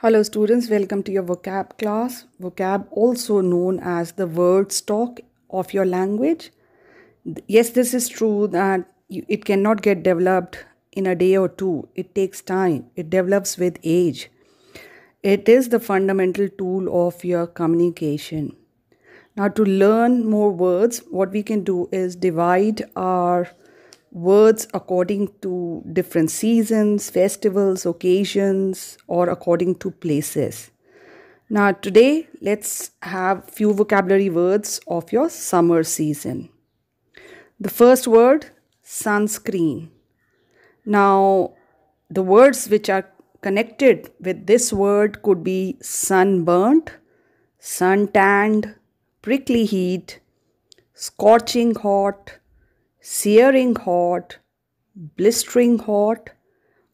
Hello students, welcome to your vocab class. Vocab also known as the word stock of your language. Yes, this is true that it cannot get developed in a day or two. It takes time. It develops with age. It is the fundamental tool of your communication. Now to learn more words, what we can do is divide our words according to different seasons, festivals, occasions, or according to places. Now, today, let's have few vocabulary words of your summer season. The first word, sunscreen. Now, the words which are connected with this word could be sunburnt, suntanned, prickly heat, scorching hot, searing hot, blistering hot,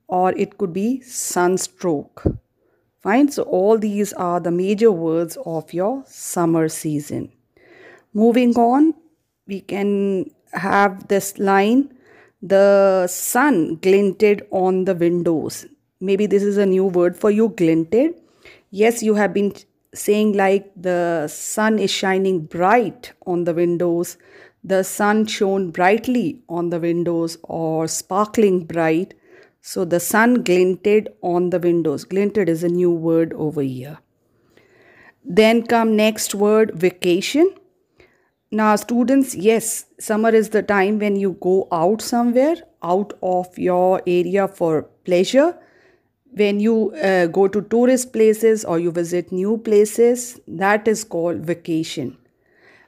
or it could be sunstroke. Fine, so all these are the major words of your summer season. Moving on, we can have this line the sun glinted on the windows. Maybe this is a new word for you, glinted. Yes, you have been saying like the sun is shining bright on the windows the sun shone brightly on the windows or sparkling bright. So the sun glinted on the windows. Glinted is a new word over here. Then come next word vacation. Now, students, yes, summer is the time when you go out somewhere, out of your area for pleasure. When you uh, go to tourist places or you visit new places, that is called vacation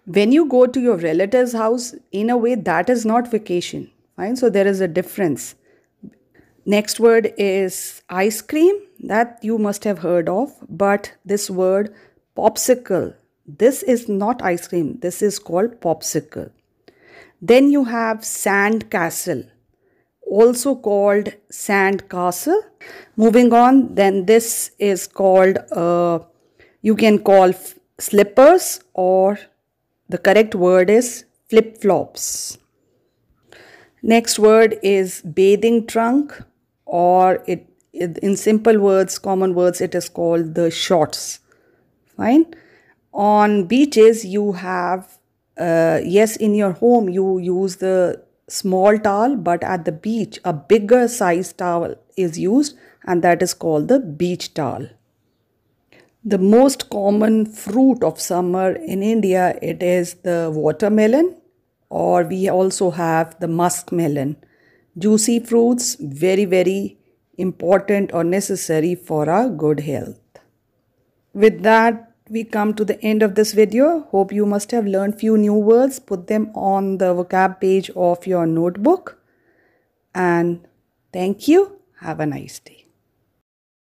when you go to your relative's house, in a way, that is not vacation. Fine. So there is a difference. Next word is ice cream, that you must have heard of, but this word popsicle, this is not ice cream, this is called popsicle. Then you have sand castle, also called sand castle. Moving on, then this is called, uh, you can call slippers or the correct word is flip flops. Next word is bathing trunk, or it, it in simple words, common words, it is called the shorts. Fine. On beaches, you have uh, yes, in your home you use the small towel, but at the beach, a bigger size towel is used, and that is called the beach towel. The most common fruit of summer in India it is the watermelon or we also have the muskmelon. Juicy fruits very very important or necessary for our good health. With that we come to the end of this video. Hope you must have learned few new words. Put them on the vocab page of your notebook and thank you. Have a nice day.